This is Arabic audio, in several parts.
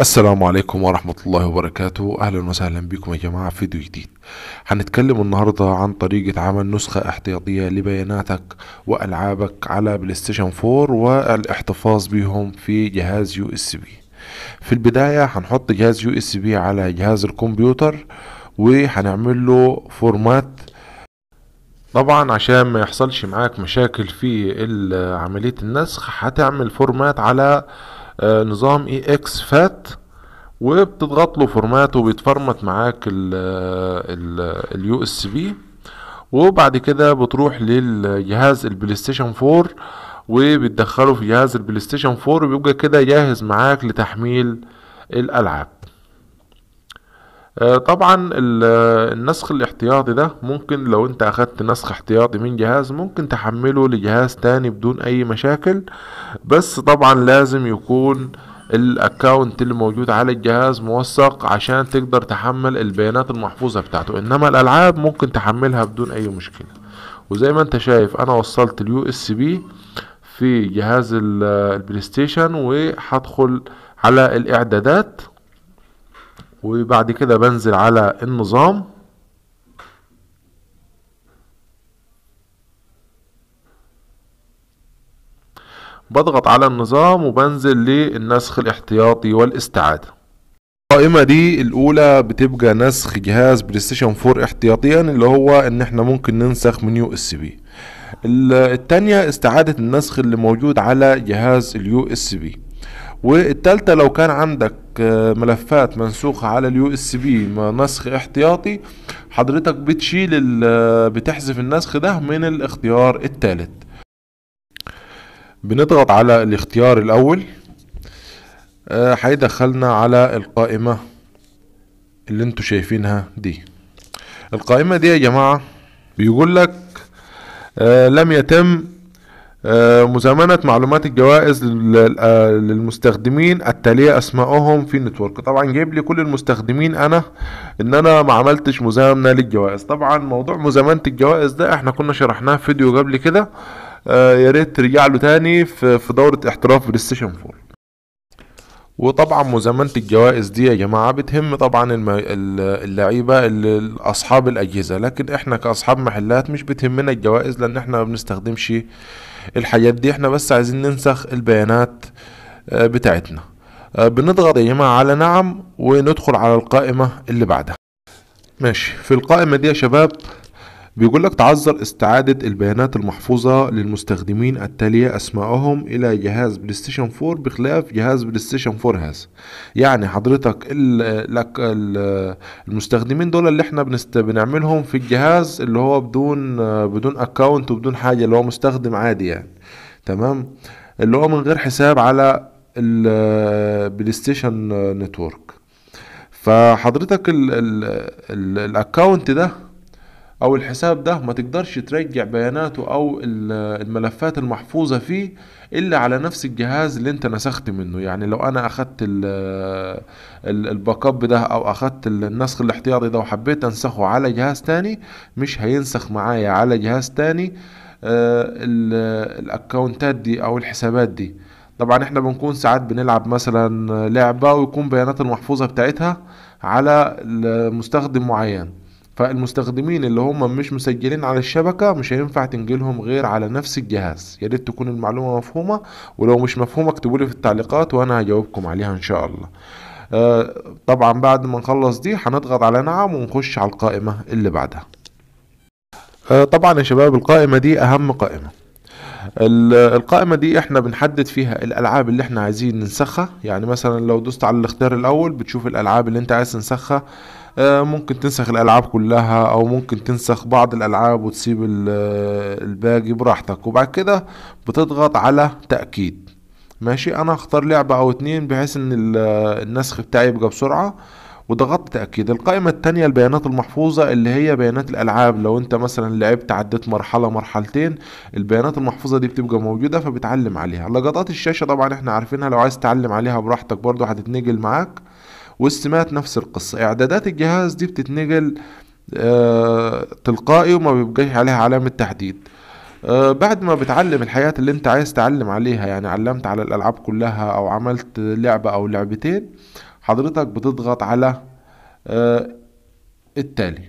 السلام عليكم ورحمة الله وبركاته أهلا وسهلا بكم يا جماعة في فيديو جديد هنتكلم النهاردة عن طريقة عمل نسخة احتياطية لبياناتك وألعابك على بلايستيشن 4 والاحتفاظ بهم في جهاز يو اس بي في البداية هنحط جهاز يو اس بي على جهاز الكمبيوتر وهنعمل له فورمات طبعا عشان ما يحصلش معاك مشاكل في عملية النسخ هتعمل فورمات على آه، نظام اي e اكس فات وبتضغط له فورمات وبيتفرمت معاك اليو اس بي وبعد كده بتروح للجهاز البلاي ستيشن 4 وبتدخله في جهاز البلاي ستيشن 4 وبيبقى كده جاهز معاك لتحميل الالعاب آه، طبعا النسخ الاحتياطي ده ممكن لو انت اخدت نسخ احتياطي من جهاز ممكن تحمله لجهاز تاني بدون اي مشاكل بس طبعا لازم يكون الاكونت اللي موجود على الجهاز موثق عشان تقدر تحمل البيانات المحفوظة بتاعته انما الالعاب ممكن تحملها بدون اي مشكلة وزي ما انت شايف انا وصلت اليو اس بي في جهاز البلاي ستيشن وهدخل على الاعدادات وبعد كده بنزل على النظام بضغط على النظام وبنزل للنسخ الاحتياطي والاستعادة القائمة دي الأولى بتبقى نسخ جهاز بلايستيشن 4 احتياطيا اللي هو إن احنا ممكن ننسخ من يو اس بي التانية استعادة النسخ اللي موجود على جهاز اليو اس بي والتالتة لو كان عندك آه، ملفات منسوخة على اليو اس بي نسخ احتياطي حضرتك بتشيل آه، بتحذف النسخ ده من الاختيار الثالث بنضغط على الاختيار الاول آه، هيدخلنا على القائمة اللي انتوا شايفينها دي القائمة دي يا جماعة بيقول لك لم يتم آه، مزامنة معلومات الجوائز آه، للمستخدمين التالية اسمائهم في النتورك طبعا جايب لي كل المستخدمين انا ان انا ما عملتش مزامنة للجوائز طبعا موضوع مزامنة الجوائز ده احنا كنا شرحناه في فيديو قبل كده آه، يا ريت ترجع له تاني في دورة احتراف بلايستيشن 4 وطبعا مزامنة الجوائز دي يا جماعة بتهم طبعا اللعيبة أصحاب الأجهزة لكن احنا كأصحاب محلات مش بتهمنا الجوائز لأن احنا ما بنستخدمش الحاجات دي احنا بس عايزين ننسخ البيانات آه، بتاعتنا آه، بنضغط يا جماعة على نعم وندخل على القائمة اللي بعدها ماشي في القائمة دي يا شباب بيقول لك تعذر استعادة البيانات المحفوظة للمستخدمين التالية أسمائهم إلى جهاز بلايستيشن 4 بخلاف جهاز بلايستيشن 4 هذا يعني حضرتك لك ال المستخدمين دول اللي احنا بنست بنعملهم في الجهاز اللي هو بدون بدون اكونت وبدون حاجة اللي هو مستخدم عادي يعني تمام اللي هو من غير حساب على البلايستيشن ستيشن نتورك فحضرتك الاكونت ده او الحساب ده ما تقدرش ترجع بياناته او الملفات المحفوظة فيه الا على نفس الجهاز اللي انت نسخت منه يعني لو انا اخدت الباك اب ده او اخدت النسخ الاحتياطي ده وحبيت انسخه على جهاز تاني مش هينسخ معايا على جهاز تاني آه، الاكونتات دي او الحسابات دي طبعا احنا بنكون ساعات بنلعب مثلا لعبة ويكون بيانات المحفوظة بتاعتها على مستخدم معين فالمستخدمين اللي هم مش مسجلين على الشبكة مش هينفع تنجلهم غير على نفس الجهاز يا ريت تكون المعلومة مفهومة ولو مش مفهومة اكتبوا لي في التعليقات وانا هجاوبكم عليها ان شاء الله آه طبعا بعد ما نخلص دي هنضغط على نعم ونخش على القائمة اللي بعدها آه طبعا يا شباب القائمة دي اهم قائمة القائمة دي احنا بنحدد فيها الالعاب اللي احنا عايزين ننسخها يعني مثلا لو دوست على الاختيار الاول بتشوف الالعاب اللي انت عايز تنسخها آه، ممكن تنسخ الالعاب كلها او ممكن تنسخ بعض الالعاب وتسيب الباقي براحتك وبعد كده بتضغط على تاكيد ماشي انا هختار لعبه او اتنين بحيث ان النسخ بتاعي يبقى بسرعه وضغطت تأكيد القائمة التانية البيانات المحفوظة اللي هي بيانات الألعاب لو أنت مثلا لعبت عديت مرحلة مرحلتين البيانات المحفوظة دي بتبقى موجودة فبتعلم عليها لقطات الشاشة طبعا احنا عارفينها لو عايز تعلم عليها براحتك برضو هتتنقل معاك والسمات نفس القصة اعدادات الجهاز دي بتتنقل آه تلقائي وما بيبقاش عليها علامة تحديد آه بعد ما بتعلم الحياة اللي انت عايز تعلم عليها يعني علمت على الالعاب كلها او عملت لعبة او لعبتين حضرتك بتضغط على آه التالي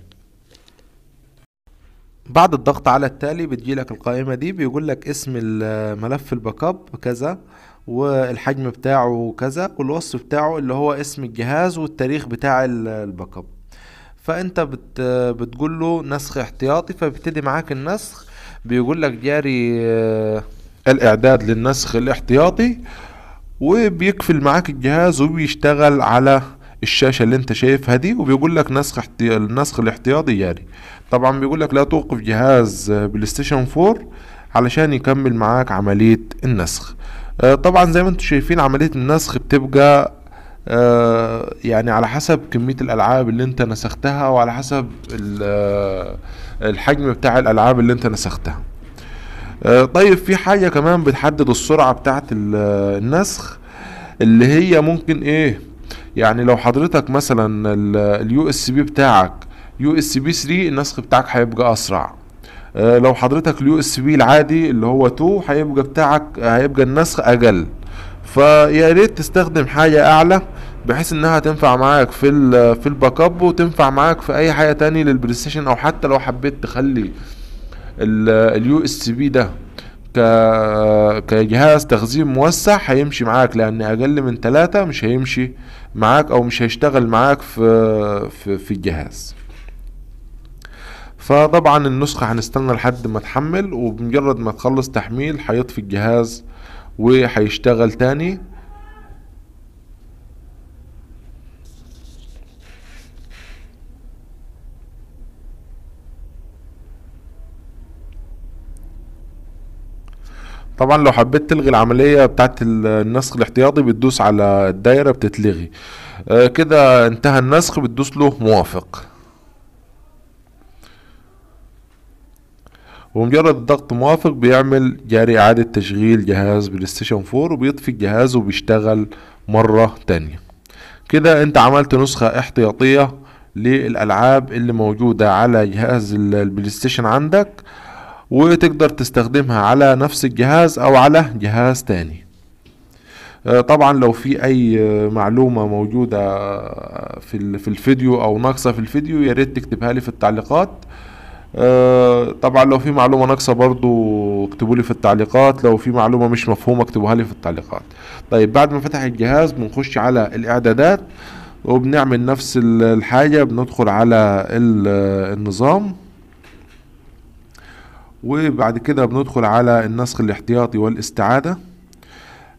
بعد الضغط على التالي بتجيلك القائمة دي بيقولك اسم الملف الباك اب كذا والحجم بتاعه وكذا والوصف بتاعه اللي هو اسم الجهاز والتاريخ بتاع الباك اب فانت بت بتقول له نسخ احتياطي فبيبتدي معاك النسخ بيقول لك جاري آه، الاعداد للنسخ الاحتياطي وبيقفل معاك الجهاز وبيشتغل على الشاشه اللي انت شايفها دي وبيقول لك نسخ احتي... النسخ الاحتياطي جاري طبعا بيقول لك لا توقف جهاز آه، بلاي ستيشن 4 علشان يكمل معاك عمليه النسخ آه، طبعا زي ما انتم شايفين عملية النسخ بتبقى آه، يعني على حسب كمية الألعاب اللي انت نسختها وعلى حسب آه، الحجم بتاع الألعاب اللي انت نسختها طيب في حاجة كمان بتحدد السرعة بتاعت النسخ اللي هي ممكن ايه يعني لو حضرتك مثلا اليو اس بي بتاعك يو اس بي 3 النسخ بتاعك هيبقى اسرع آه، لو حضرتك اليو اس بي العادي اللي هو 2 هيبقى بتاعك هيبقى النسخ اجل فيا ريت تستخدم حاجه اعلى بحيث انها تنفع معاك في في الباك اب وتنفع معاك في اي حاجه تاني للبلاي او حتى لو حبيت تخلي اليو اس بي ده كجهاز تخزين موسع هيمشي معاك لان اقل من ثلاثة مش هيمشي معاك او مش هيشتغل معاك في في, في الجهاز فطبعا النسخة هنستنى لحد ما تحمل وبمجرد ما تخلص تحميل هيطفي الجهاز وهيشتغل تاني طبعا لو حبيت تلغي العملية بتاعت النسخ الاحتياطي بتدوس على الدايرة بتتلغي آه، كده انتهى النسخ بتدوس له موافق ومجرد الضغط موافق بيعمل جاري إعادة تشغيل جهاز بلايستيشن 4 وبيطفي الجهاز وبيشتغل مرة تانية كده انت عملت نسخة احتياطية للألعاب اللي موجودة على جهاز البلايستيشن عندك وتقدر تستخدمها على نفس الجهاز او على جهاز تاني آه، طبعا لو في اي آه، معلومة موجودة آه، في الفيديو او ناقصة في الفيديو ياريت تكتبها لي في التعليقات آه، طبعا لو في معلومه ناقصه برضو اكتبوا لي في التعليقات لو في معلومه مش مفهومه اكتبوها لي في التعليقات طيب بعد ما فتح الجهاز بنخش على الاعدادات وبنعمل نفس الحاجه بندخل على النظام وبعد كده بندخل على النسخ الاحتياطي والاستعاده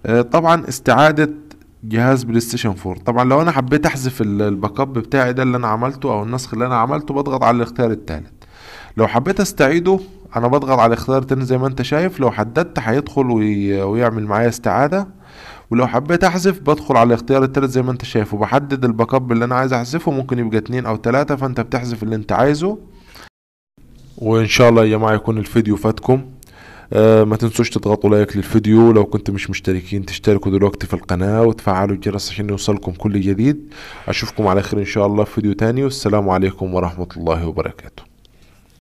آه، طبعا استعاده جهاز بلاي ستيشن 4 طبعا لو انا حبيت احذف الباك اب بتاعي ده اللي انا عملته او النسخ اللي انا عملته بضغط على الاختيار الثالث لو حبيت استعيده انا بضغط على اختيار تاني زي ما انت شايف لو حددت هيدخل ويعمل معايا استعادة ولو حبيت احذف بدخل على اختيار التالت زي ما انت شايف وبحدد الباك اب اللي انا عايز احذفه ممكن يبقى اتنين او تلاتة فانت بتحذف اللي انت عايزه وان شاء الله يا جماعة يكون الفيديو فاتكم آه ما تنسوش تضغطوا لايك للفيديو لو كنتم مش مشتركين تشتركوا دلوقتي في القناة وتفعلوا الجرس عشان يوصلكم كل جديد اشوفكم على خير ان شاء الله في فيديو تاني والسلام عليكم ورحمة الله وبركاته